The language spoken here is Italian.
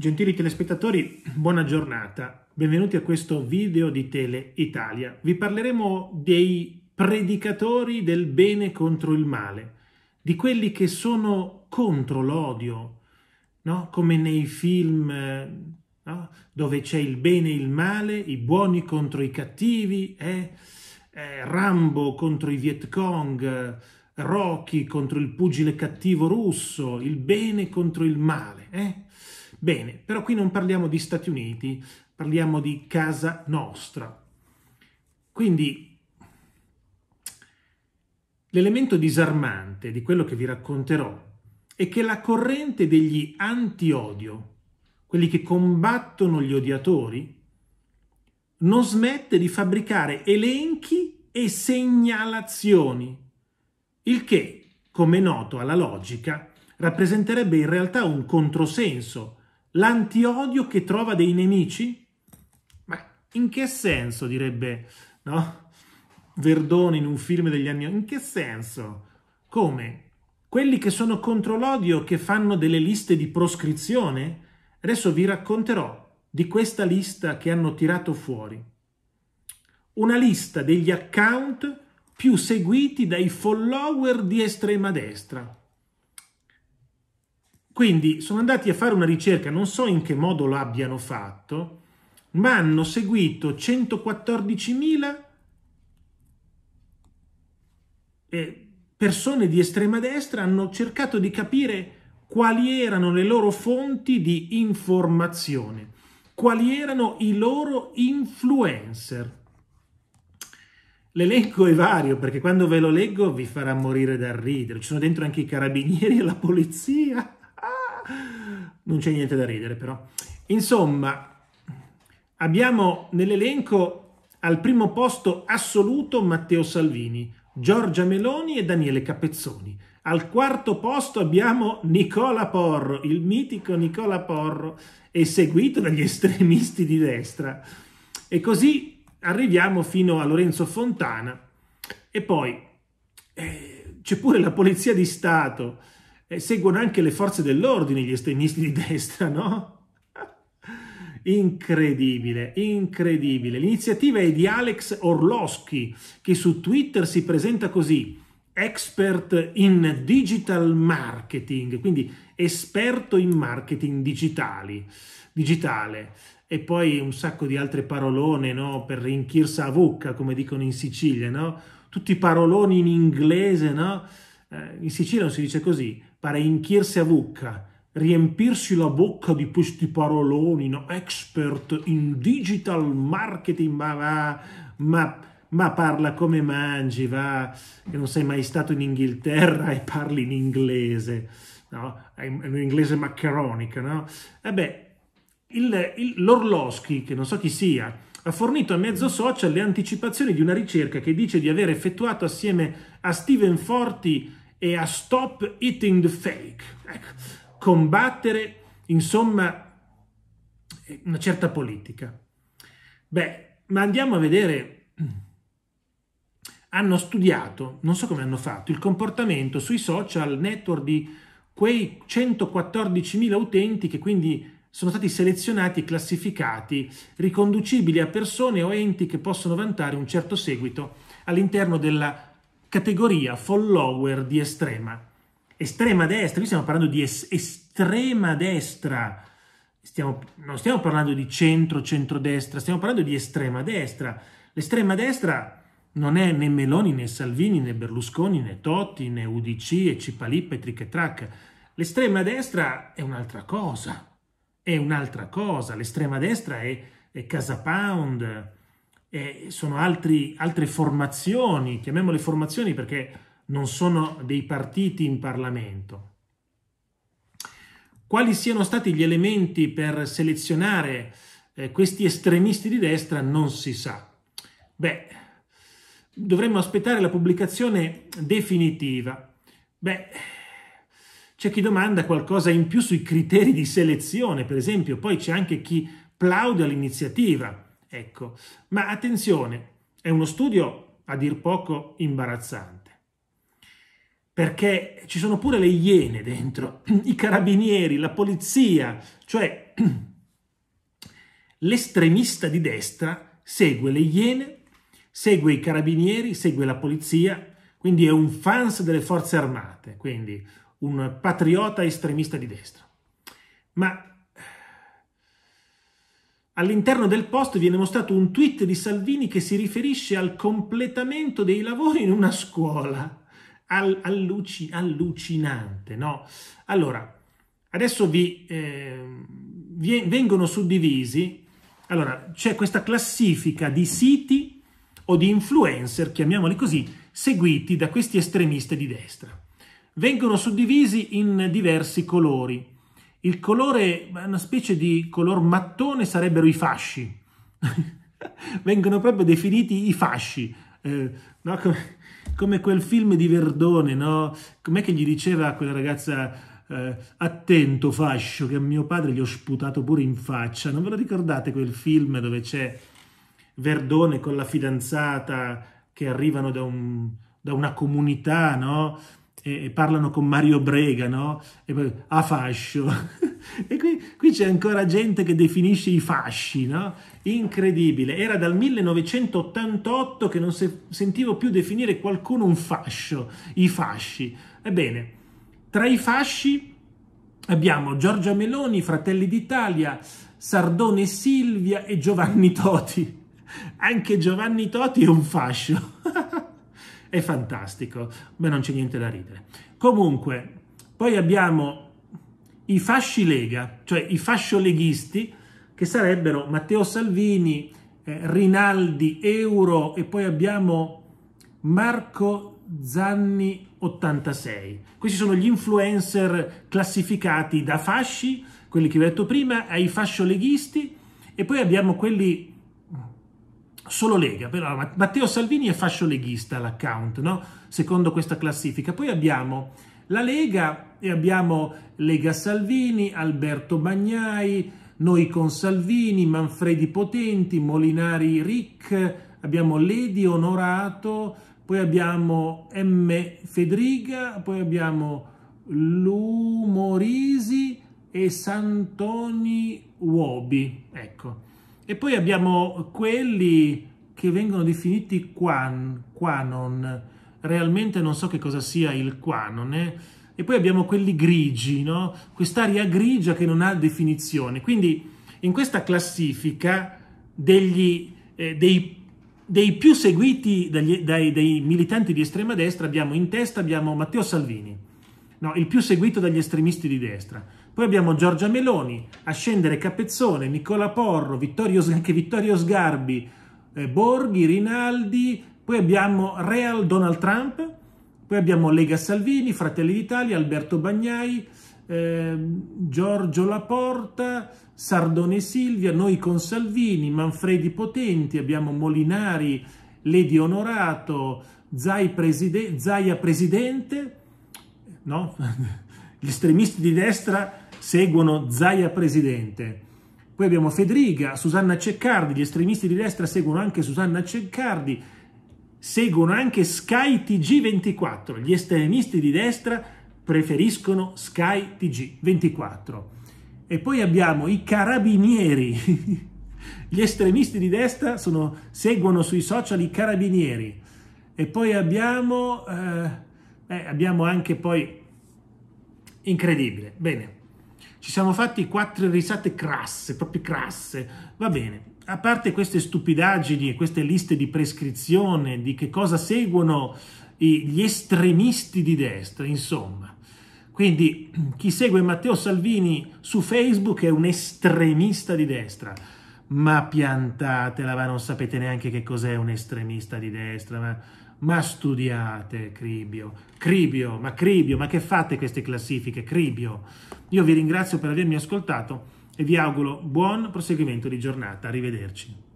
Gentili telespettatori, buona giornata. Benvenuti a questo video di Tele Italia. Vi parleremo dei predicatori del bene contro il male, di quelli che sono contro l'odio, no? come nei film eh, no? dove c'è il bene e il male, i buoni contro i cattivi, eh? Eh, Rambo contro i Viet Cong, Rocky contro il pugile cattivo russo, il bene contro il male. Eh? Bene, però qui non parliamo di Stati Uniti, parliamo di casa nostra. Quindi l'elemento disarmante di quello che vi racconterò è che la corrente degli anti-odio, quelli che combattono gli odiatori, non smette di fabbricare elenchi e segnalazioni, il che, come noto alla logica, rappresenterebbe in realtà un controsenso l'antiodio che trova dei nemici? Ma in che senso direbbe no? Verdone in un film degli anni... In che senso? Come? Quelli che sono contro l'odio che fanno delle liste di proscrizione? Adesso vi racconterò di questa lista che hanno tirato fuori. Una lista degli account più seguiti dai follower di estrema destra. Quindi sono andati a fare una ricerca, non so in che modo l'abbiano fatto, ma hanno seguito 114.000 eh, persone di estrema destra, hanno cercato di capire quali erano le loro fonti di informazione, quali erano i loro influencer. L'elenco è vario perché quando ve lo leggo vi farà morire dal ridere, ci sono dentro anche i carabinieri e la polizia non c'è niente da ridere però. Insomma, abbiamo nell'elenco al primo posto assoluto Matteo Salvini, Giorgia Meloni e Daniele Capezzoni. Al quarto posto abbiamo Nicola Porro, il mitico Nicola Porro, eseguito dagli estremisti di destra. E così arriviamo fino a Lorenzo Fontana. E poi eh, c'è pure la Polizia di Stato, eh, seguono anche le forze dell'ordine, gli estremisti di destra, no? Incredibile, incredibile. L'iniziativa è di Alex Orlowski, che su Twitter si presenta così, expert in digital marketing, quindi esperto in marketing digitali, digitale. E poi un sacco di altre parolone, no? Per rinchirsa a vocca, come dicono in Sicilia, no? Tutti i paroloni in inglese, no? Eh, in Sicilia non si dice così, para enchirsi a vocca, riempirsi la bocca di questi paroloni, no? expert in digital marketing, ma va, ma, ma parla come mangi, va, che non sei mai stato in Inghilterra e parli in inglese, no? in, in inglese maccheronico, no? E eh beh, il, il, l'Orloschi, che non so chi sia, ha fornito a mezzo social le anticipazioni di una ricerca che dice di aver effettuato assieme a Steven Forti e a Stop Eating the Fake. Ecco, combattere, insomma, una certa politica. Beh, ma andiamo a vedere. Hanno studiato, non so come hanno fatto, il comportamento sui social network di quei 114.000 utenti che quindi sono stati selezionati e classificati, riconducibili a persone o enti che possono vantare un certo seguito all'interno della categoria follower di estrema. Estrema destra, qui stiamo parlando di es- estrema destra, stiamo, non stiamo parlando di centro, centrodestra, stiamo parlando di estrema destra. L'estrema destra non è né Meloni, né Salvini, né Berlusconi, né Totti, né UDC e Cipalippa e Trichetrac. L'estrema destra è un'altra cosa, è un'altra cosa. L'estrema destra è, è Casa Pound, eh, sono altri, altre formazioni, chiamiamole formazioni perché non sono dei partiti in Parlamento. Quali siano stati gli elementi per selezionare eh, questi estremisti di destra non si sa. Beh, dovremmo aspettare la pubblicazione definitiva. Beh, c'è chi domanda qualcosa in più sui criteri di selezione, per esempio, poi c'è anche chi plaude all'iniziativa. Ecco, ma attenzione, è uno studio a dir poco imbarazzante perché ci sono pure le iene dentro, i carabinieri, la polizia, cioè l'estremista di destra segue le iene, segue i carabinieri, segue la polizia, quindi è un fans delle forze armate, quindi un patriota estremista di destra. Ma All'interno del post viene mostrato un tweet di Salvini che si riferisce al completamento dei lavori in una scuola. All- alluci- allucinante, no? Allora, adesso vi, eh, vi vengono suddivisi. Allora, c'è questa classifica di siti o di influencer, chiamiamoli così, seguiti da questi estremisti di destra. Vengono suddivisi in diversi colori il colore, una specie di color mattone sarebbero i fasci. Vengono proprio definiti i fasci. Eh, no? come, come, quel film di Verdone, no? Com'è che gli diceva quella ragazza... Eh, attento fascio che a mio padre gli ho sputato pure in faccia. Non ve lo ricordate quel film dove c'è Verdone con la fidanzata che arrivano da, un, da una comunità, no? e, parlano con Mario Brega, no? E poi a ah, fascio. e qui, qui, c'è ancora gente che definisce i fasci, no? Incredibile. Era dal 1988 che non se, sentivo più definire qualcuno un fascio, i fasci. Ebbene, tra i fasci abbiamo Giorgia Meloni, Fratelli d'Italia, Sardone Silvia e Giovanni Toti. Anche Giovanni Toti è un fascio è fantastico, ma non c'è niente da ridere. Comunque, poi abbiamo i fasci Lega, cioè i fascioleghisti, che sarebbero Matteo Salvini, eh, Rinaldi, Euro e poi abbiamo Marco Zanni 86. Questi sono gli influencer classificati da fasci, quelli che ho detto prima, ai fascioleghisti e poi abbiamo quelli solo Lega, però Matteo Salvini è fascio leghista l'account, no? secondo questa classifica. Poi abbiamo la Lega e abbiamo Lega Salvini, Alberto Bagnai, Noi con Salvini, Manfredi Potenti, Molinari Ric, abbiamo Ledi Onorato, poi abbiamo M. Fedriga, poi abbiamo Lumorisi e Santoni Uobi. Ecco. E poi abbiamo quelli che vengono definiti quan, quanon, realmente non so che cosa sia il quanone, eh. e poi abbiamo quelli grigi, no? quest'area grigia che non ha definizione. Quindi in questa classifica degli, eh, dei dei più seguiti dagli, dai, dai, militanti di estrema destra abbiamo in testa abbiamo Matteo Salvini, no, il più seguito dagli estremisti di destra. Poi abbiamo Giorgia Meloni, Ascendere Capezzone, Nicola Porro, Vittorio, anche Vittorio Sgarbi, eh, Borghi, Rinaldi, poi abbiamo Real Donald Trump, poi abbiamo Lega Salvini, Fratelli d'Italia, Alberto Bagnai, eh, Giorgio Laporta, Sardone Silvia, noi con Salvini, Manfredi Potenti, abbiamo Molinari, Ledi Onorato, Zai preside Zaia Presidente, no? gli estremisti di destra seguono Zaia Presidente. Poi abbiamo Federica, Susanna Ceccardi, gli estremisti di destra seguono anche Susanna Ceccardi, seguono anche Sky TG24, gli estremisti di destra preferiscono Sky TG24. E poi abbiamo i carabinieri, gli estremisti di destra sono, seguono sui social i carabinieri. E poi abbiamo, eh, eh, abbiamo anche poi... Incredibile, bene. Ci siamo fatti quattro risate crasse, proprio crasse. Va bene, a parte queste stupidaggini e queste liste di prescrizione di che cosa seguono gli estremisti di destra, insomma. Quindi chi segue Matteo Salvini su Facebook è un estremista di destra. Ma piantatela, ma non sapete neanche che cos'è un estremista di destra. Ma ma studiate Cribio, Cribio, ma Cribio, ma che fate queste classifiche? Cribio, io vi ringrazio per avermi ascoltato e vi auguro buon proseguimento di giornata. Arrivederci.